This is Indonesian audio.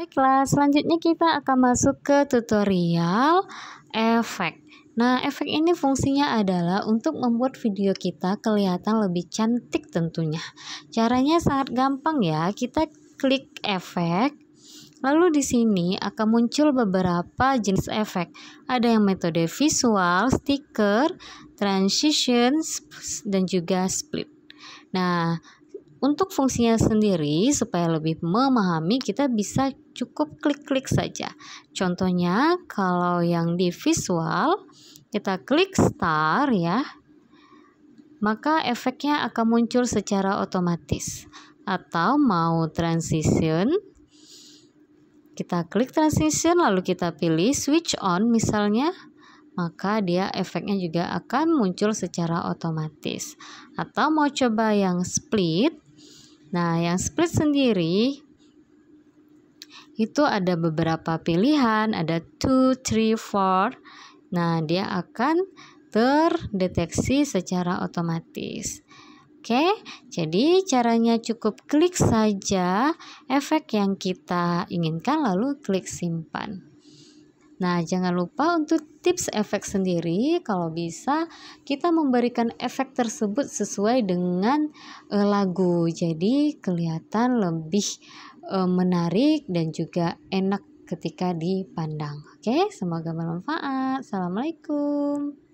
Baiklah, selanjutnya kita akan masuk ke tutorial efek. Nah, efek ini fungsinya adalah untuk membuat video kita kelihatan lebih cantik tentunya. Caranya sangat gampang ya, kita klik efek. Lalu di sini akan muncul beberapa jenis efek. Ada yang metode visual, stiker, transition, dan juga split. Nah, untuk fungsinya sendiri, supaya lebih memahami, kita bisa cukup klik-klik saja. Contohnya, kalau yang di visual, kita klik star ya, maka efeknya akan muncul secara otomatis. Atau mau transition, kita klik transition lalu kita pilih switch on misalnya, maka dia efeknya juga akan muncul secara otomatis. Atau mau coba yang split, Nah, yang split sendiri itu ada beberapa pilihan, ada 2, 3, 4. Nah, dia akan terdeteksi secara otomatis. Oke, jadi caranya cukup klik saja efek yang kita inginkan lalu klik simpan. Nah, jangan lupa untuk tips efek sendiri, kalau bisa kita memberikan efek tersebut sesuai dengan e, lagu, jadi kelihatan lebih e, menarik dan juga enak ketika dipandang. Oke, semoga bermanfaat. Assalamualaikum.